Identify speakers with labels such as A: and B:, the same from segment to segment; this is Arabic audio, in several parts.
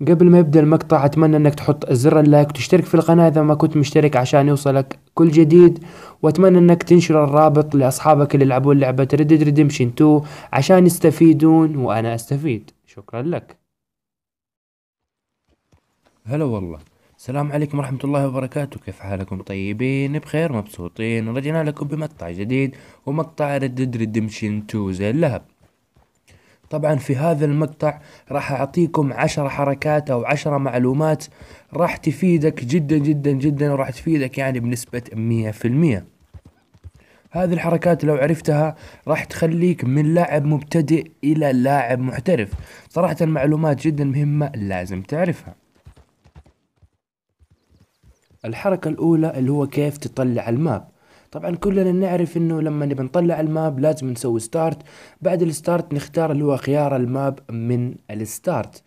A: قبل ما يبدأ المقطع أتمنى أنك تحط زر اللايك وتشترك في القناة إذا ما كنت مشترك عشان يوصلك كل جديد وأتمنى أنك تنشر الرابط لأصحابك اللي يلعبون لعبة Red ريدمشن 2 عشان يستفيدون وأنا أستفيد شكرا لك هلا والله السلام عليكم ورحمة الله وبركاته كيف حالكم طيبين بخير مبسوطين رجعنا لكم بمقطع جديد ومقطع Red ريدمشن 2 زي اللهب طبعا في هذا المقطع راح أعطيكم عشر حركات أو عشر معلومات راح تفيدك جدا جدا جدا وراح تفيدك يعني بنسبة مية في المية هذه الحركات لو عرفتها راح تخليك من لاعب مبتدئ إلى لاعب محترف صراحة المعلومات جدا مهمة لازم تعرفها الحركة الأولى اللي هو كيف تطلع الماب طبعا كلنا نعرف انه لما نبي نطلع الماب لازم نسوي ستارت بعد الستارت نختار اللي هو خيار الماب من الستارت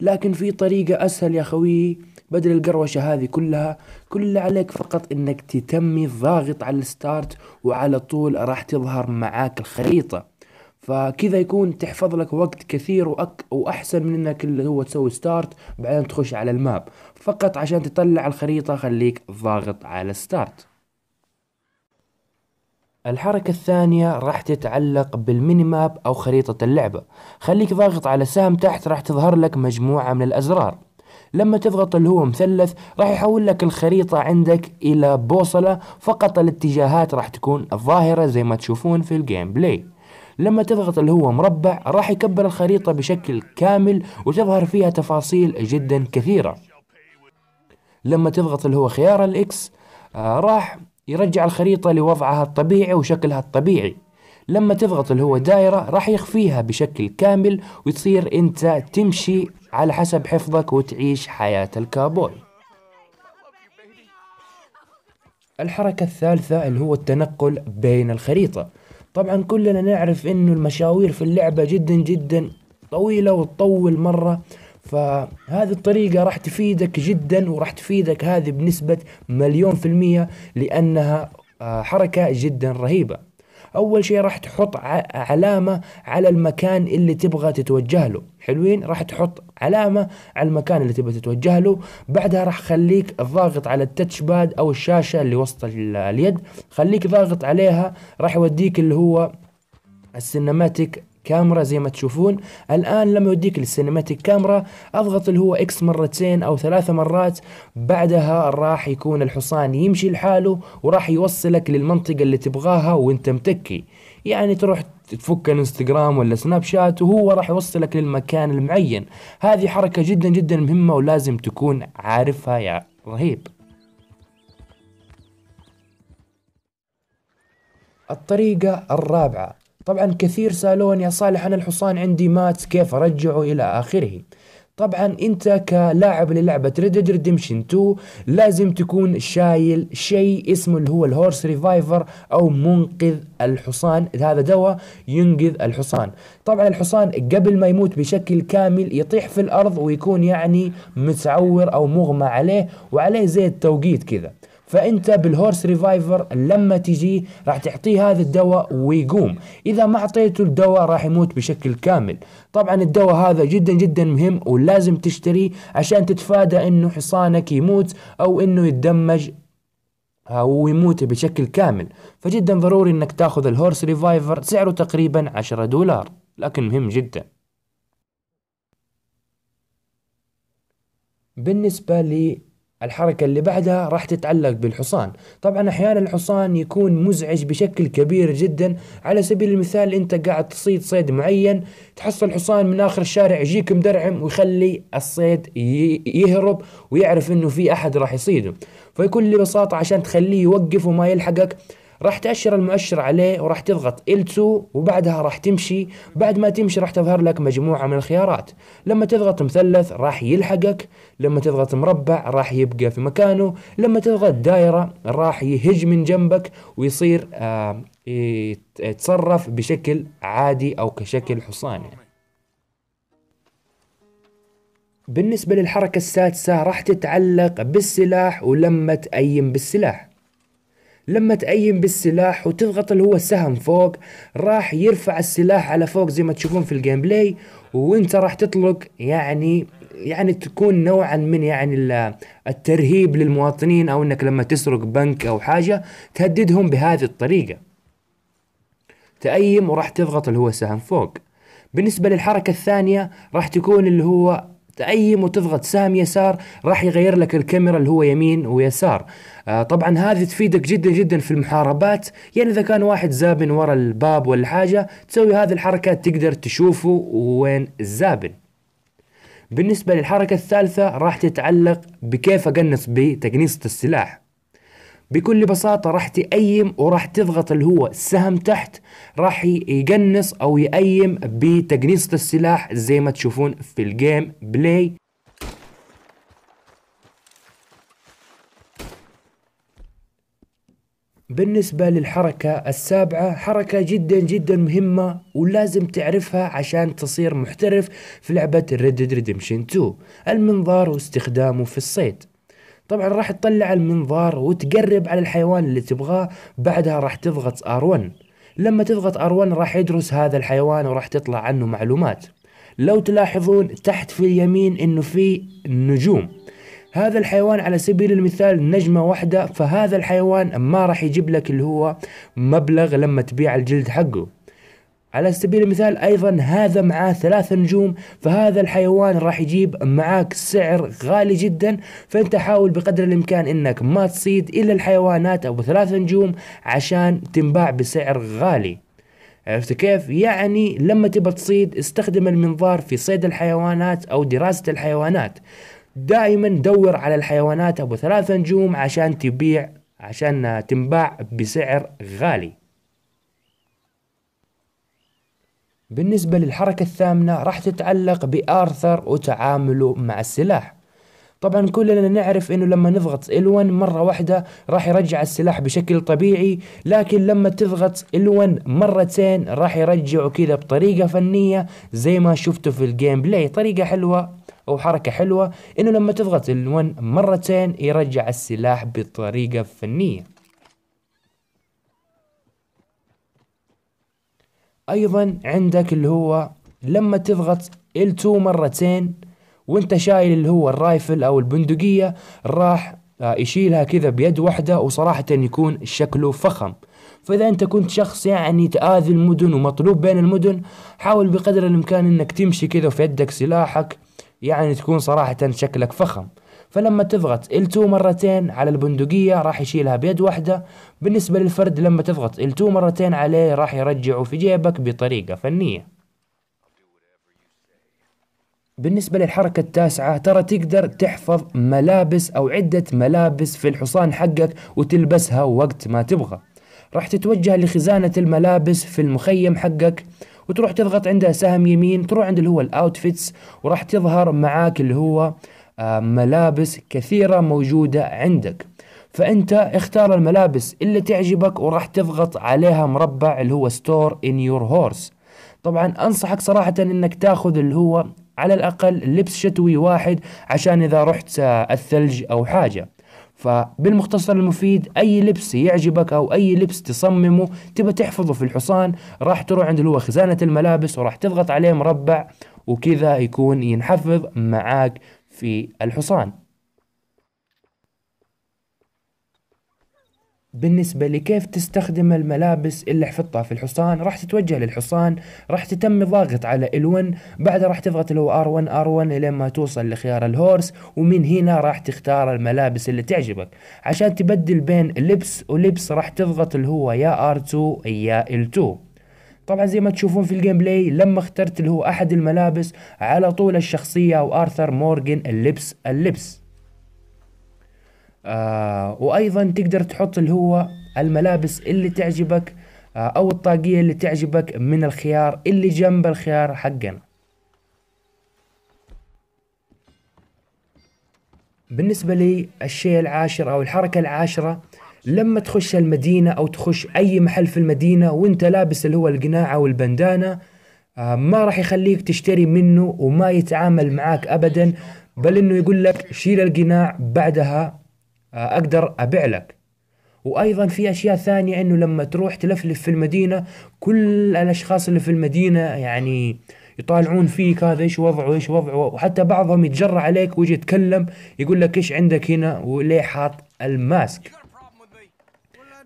A: لكن في طريقة اسهل يا خويي بدل القروشة هذه كلها كل اللي عليك فقط انك تتمي الضاغط على الستارت وعلى طول راح تظهر معاك الخريطة فكذا يكون تحفظ لك وقت كثير وأك واحسن من انك اللي هو تسوي ستارت بعدين تخش على الماب فقط عشان تطلع الخريطة خليك ضاغط على ستارت الحركة الثانية راح تتعلق بالمينيماب أو خريطة اللعبة خليك ضاغط على سهم تحت راح تظهر لك مجموعة من الأزرار لما تضغط اللي هو مثلث راح يحول لك الخريطة عندك إلى بوصلة فقط الاتجاهات راح تكون ظاهرة زي ما تشوفون في الجيم بلاي لما تضغط اللي هو مربع راح يكبر الخريطة بشكل كامل وتظهر فيها تفاصيل جدا كثيرة لما تضغط اللي هو خيار الإكس آه، راح يرجع الخريطة لوضعها الطبيعي وشكلها الطبيعي لما تضغط اللي هو دائرة راح يخفيها بشكل كامل وتصير انت تمشي على حسب حفظك وتعيش حياة الكابوي الحركة الثالثة اللي هو التنقل بين الخريطة طبعا كلنا نعرف انه المشاوير في اللعبة جدا جدا طويلة وتطول مرة فهذه الطريقة راح تفيدك جدا وراح تفيدك هذه بنسبة مليون في المية لأنها آه، حركة جدا رهيبة أول شيء راح تحط علامة على المكان اللي تبغى تتوجه له حلوين راح تحط علامة على المكان اللي تبغى تتوجه له بعدها راح خليك ضاغط على التتش باد أو الشاشة اللي وسط اليد خليك ضاغط عليها راح يوديك اللي هو السينماتيك كاميرا زي ما تشوفون الآن لما يوديك للسينماتيك كاميرا أضغط اللي هو إكس مرتين أو ثلاث مرات بعدها راح يكون الحصان يمشي لحاله وراح يوصلك للمنطقة اللي تبغاها وانت متكي يعني تروح تفك الانستغرام ولا سناب شات وهو راح يوصلك للمكان المعين هذه حركة جدا جدا مهمة ولازم تكون عارفها يا رهيب الطريقة الرابعة طبعا كثير سالون يا صالح انا الحصان عندي مات كيف ارجعه الى اخره طبعا انت كلاعب للعبة ريدد ريدمشن 2 لازم تكون شايل شيء اسمه اللي هو الهورس ريفايفر او منقذ الحصان هذا دواء ينقذ الحصان طبعا الحصان قبل ما يموت بشكل كامل يطيح في الارض ويكون يعني متعور او مغمى عليه وعليه زي التوقيت كذا فانت بالهورس ريفايفر لما تجي راح تعطيه هذا الدواء ويقوم اذا ما اعطيته الدواء راح يموت بشكل كامل طبعا الدواء هذا جدا جدا مهم ولازم تشتريه عشان تتفادى انه حصانك يموت او انه يتدمج ويموت بشكل كامل فجدا ضروري انك تاخذ الهورس ريفايفر سعره تقريبا 10 دولار لكن مهم جدا بالنسبة لي الحركة اللي بعدها راح تتعلق بالحصان طبعا أحيانا الحصان يكون مزعج بشكل كبير جدا على سبيل المثال أنت قاعد تصيد صيد معين تحصل حصان من آخر الشارع يجيك مدرعم ويخلي الصيد يهرب ويعرف أنه في أحد راح يصيده فيكون ببساطة عشان تخليه يوقف وما يلحقك راح تأشر المؤشر عليه وراح تضغط L2 وبعدها راح تمشي بعد ما تمشي راح تظهر لك مجموعة من الخيارات لما تضغط مثلث راح يلحقك لما تضغط مربع راح يبقى في مكانه لما تضغط دائرة راح يهج من جنبك ويصير آه، يتصرف بشكل عادي أو كشكل حصاني بالنسبة للحركة السادسة راح تتعلق بالسلاح ولما تأيم بالسلاح لما تأيم بالسلاح وتضغط اللي هو السهم فوق راح يرفع السلاح على فوق زي ما تشوفون في الجيم بلاي وانت راح تطلق يعني يعني تكون نوعا من يعني الترهيب للمواطنين او انك لما تسرق بنك او حاجة تهددهم بهذه الطريقة تأيم وراح تضغط اللي هو سهم فوق بالنسبة للحركة الثانية راح تكون اللي هو اي وتضغط تضغط سهم يسار راح يغير لك الكاميرا اللي هو يمين ويسار آه طبعا هذه تفيدك جدا جدا في المحاربات يعني اذا كان واحد زابن ورا الباب ولا حاجه تسوي هذه الحركات تقدر تشوفه وين الزابن بالنسبه للحركه الثالثه راح تتعلق بكيف اقنص بتقنيصه السلاح بكل بساطة راح تقيم وراح تضغط اللي هو السهم تحت راح يقنص او يقيم بتقنيصة السلاح زي ما تشوفون في الجيم بلاي بالنسبة للحركة السابعة حركة جدا جدا مهمة ولازم تعرفها عشان تصير محترف في لعبة Red Dead Redemption 2 المنظار واستخدامه في الصيد طبعا راح تطلع المنظار وتقرب على الحيوان اللي تبغاه بعدها راح تضغط R1 لما تضغط R1 راح يدرس هذا الحيوان وراح تطلع عنه معلومات لو تلاحظون تحت في اليمين انه في نجوم هذا الحيوان على سبيل المثال نجمة واحدة فهذا الحيوان ما راح يجيب لك اللي هو مبلغ لما تبيع الجلد حقه على سبيل المثال ايضا هذا معاه ثلاث نجوم فهذا الحيوان راح يجيب معاك سعر غالي جدا فانت حاول بقدر الامكان انك ما تصيد الا الحيوانات ابو ثلاث نجوم عشان تنباع بسعر غالي عرفت كيف؟ يعني لما تبى تصيد استخدم المنظار في صيد الحيوانات او دراسة الحيوانات دائما دور على الحيوانات ابو ثلاث نجوم عشان تبيع عشان تنباع بسعر غالي بالنسبة للحركة الثامنة راح تتعلق بآرثر وتعامله مع السلاح طبعا كلنا نعرف انه لما نضغط ال1 مره واحده راح يرجع السلاح بشكل طبيعي لكن لما تضغط ال1 مرتين راح يرجعه كذا بطريقه فنيه زي ما شفتوا في الجيم بلاي طريقه حلوه او حركه حلوه انه لما تضغط ال1 مرتين يرجع السلاح بطريقه فنيه ايضا عندك اللي هو لما تضغط ال 2 مرتين وانت شايل اللي هو الرايفل او البندقية راح آه، يشيلها كذا بيد واحدة وصراحة يكون شكله فخم فإذا أنت كنت شخص يعني تآذي المدن ومطلوب بين المدن حاول بقدر الإمكان أنك تمشي كذا وفي يدك سلاحك يعني تكون صراحة شكلك فخم فلما تضغط L2 مرتين على البندقية راح يشيلها بيد واحدة بالنسبة للفرد لما تضغط L2 مرتين عليه راح يرجعه في جيبك بطريقة فنية بالنسبة للحركة التاسعة ترى تقدر تحفظ ملابس أو عدة ملابس في الحصان حقك وتلبسها وقت ما تبغى راح تتوجه لخزانة الملابس في المخيم حقك وتروح تضغط عندها سهم يمين تروح عند اللي هو الاوتفيتس وراح تظهر معاك اللي هو آه، ملابس كثيرة موجودة عندك فانت اختار الملابس اللي تعجبك وراح تضغط عليها مربع اللي هو ستور ان يور هورس طبعا انصحك صراحة انك تاخذ اللي هو على الاقل لبس شتوي واحد عشان اذا رحت آه، الثلج او حاجة فبالمختصر المفيد اي لبس يعجبك او اي لبس تصممه تبى تحفظه في الحصان راح تروح عند اللي هو خزانة الملابس وراح تضغط عليه مربع وكذا يكون ينحفظ معاك في الحصان بالنسبة لكيف تستخدم الملابس اللي حفظتها في الحصان راح تتوجه للحصان راح تتم ضاغط على ال1 بعدها راح تضغط اللي هو R1 R1 لين ما توصل لخيار الهورس ومن هنا راح تختار الملابس اللي تعجبك عشان تبدل بين لبس ولبس راح تضغط اللي هو يا R2 يا L2 طبعا زي ما تشوفون في الجيم بلاي لما اخترت اللي هو احد الملابس على طول الشخصية وارثر مورغن اللبس اللبس آه وايضا تقدر تحط اللي هو الملابس اللي تعجبك آه او الطاقية اللي تعجبك من الخيار اللي جنب الخيار حقنا بالنسبة لي الشيء العاشر او الحركة العاشرة لما تخش المدينة أو تخش أي محل في المدينة وأنت لابس اللي هو القناعة والبندانة آه، ما راح يخليك تشتري منه وما يتعامل معاك أبدا بل أنه يقول لك شيل القناع بعدها آه، أقدر أبيع لك وأيضا في أشياء ثانية أنه لما تروح تلفلف في المدينة كل الأشخاص اللي في المدينة يعني يطالعون فيك هذا ايش وضعه ايش وضعه وحتى بعضهم يتجرع عليك ويجي يتكلم يقول لك ايش عندك هنا وليه حاط الماسك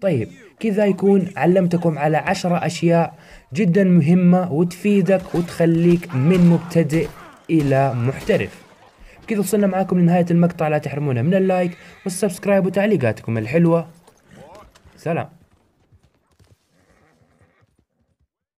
A: طيب كذا يكون علمتكم على عشرة أشياء جدا مهمة وتفيدك وتخليك من مبتدئ إلى محترف كذا وصلنا معاكم لنهاية المقطع لا تحرمونا من اللايك والسبسكرايب وتعليقاتكم الحلوة سلام